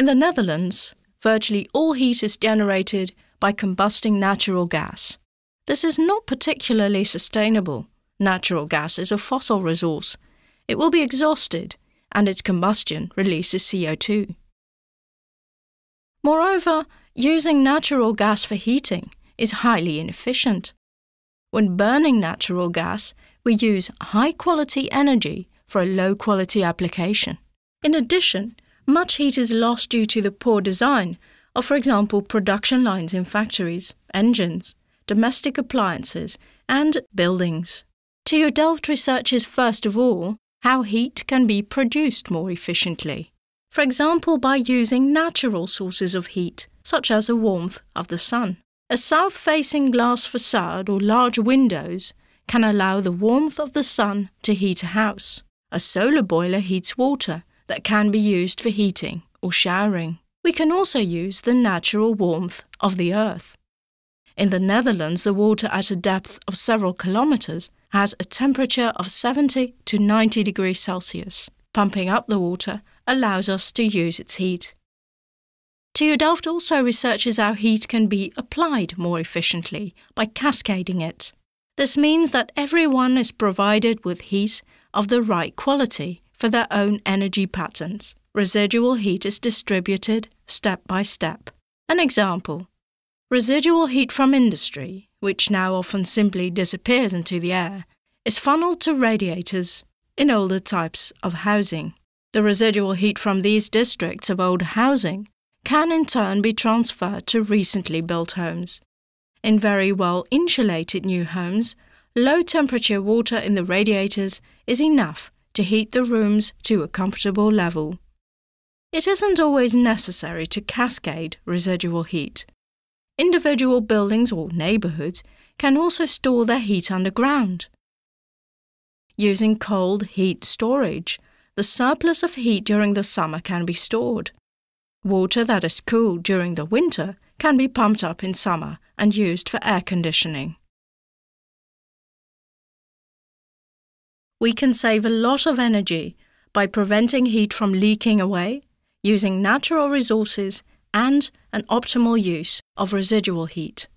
In the Netherlands, virtually all heat is generated by combusting natural gas. This is not particularly sustainable. Natural gas is a fossil resource. It will be exhausted, and its combustion releases CO2. Moreover, using natural gas for heating is highly inefficient. When burning natural gas, we use high quality energy for a low quality application. In addition, much heat is lost due to the poor design of, for example, production lines in factories, engines, domestic appliances, and buildings. To your delved researches first of all how heat can be produced more efficiently. For example, by using natural sources of heat, such as the warmth of the sun. A south facing glass facade or large windows can allow the warmth of the sun to heat a house. A solar boiler heats water, that can be used for heating or showering. We can also use the natural warmth of the earth. In the Netherlands, the water at a depth of several kilometres has a temperature of 70 to 90 degrees Celsius. Pumping up the water allows us to use its heat. TU Delft also researches how heat can be applied more efficiently by cascading it. This means that everyone is provided with heat of the right quality for their own energy patterns. Residual heat is distributed step by step. An example residual heat from industry, which now often simply disappears into the air, is funneled to radiators in older types of housing. The residual heat from these districts of old housing can in turn be transferred to recently built homes. In very well insulated new homes, low temperature water in the radiators is enough to heat the rooms to a comfortable level. It isn't always necessary to cascade residual heat. Individual buildings or neighbourhoods can also store their heat underground. Using cold heat storage, the surplus of heat during the summer can be stored. Water that is cooled during the winter can be pumped up in summer and used for air conditioning. we can save a lot of energy by preventing heat from leaking away, using natural resources, and an optimal use of residual heat.